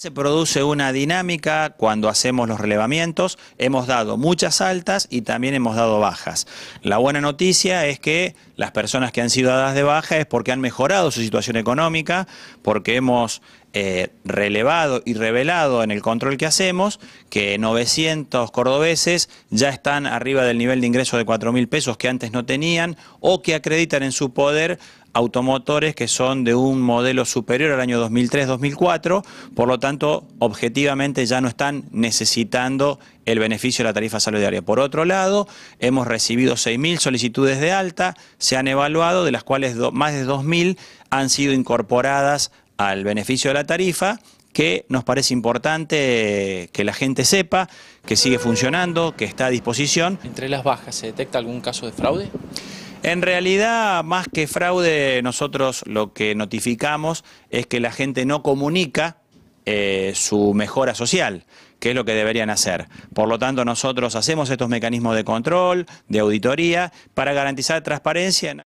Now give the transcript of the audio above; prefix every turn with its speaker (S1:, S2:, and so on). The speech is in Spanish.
S1: Se produce una dinámica cuando hacemos los relevamientos. Hemos dado muchas altas y también hemos dado bajas. La buena noticia es que las personas que han sido dadas de baja es porque han mejorado su situación económica, porque hemos eh, relevado y revelado en el control que hacemos que 900 cordobeses ya están arriba del nivel de ingreso de 4 mil pesos que antes no tenían o que acreditan en su poder automotores que son de un modelo superior al año 2003-2004, por lo tanto, objetivamente ya no están necesitando el beneficio de la tarifa saludaria. Por otro lado, hemos recibido 6.000 solicitudes de alta, se han evaluado, de las cuales más de 2.000 han sido incorporadas al beneficio de la tarifa, que nos parece importante que la gente sepa que sigue funcionando, que está a disposición. ¿Entre las bajas se detecta algún caso de fraude? En realidad, más que fraude, nosotros lo que notificamos es que la gente no comunica eh, su mejora social, que es lo que deberían hacer. Por lo tanto, nosotros hacemos estos mecanismos de control, de auditoría, para garantizar transparencia.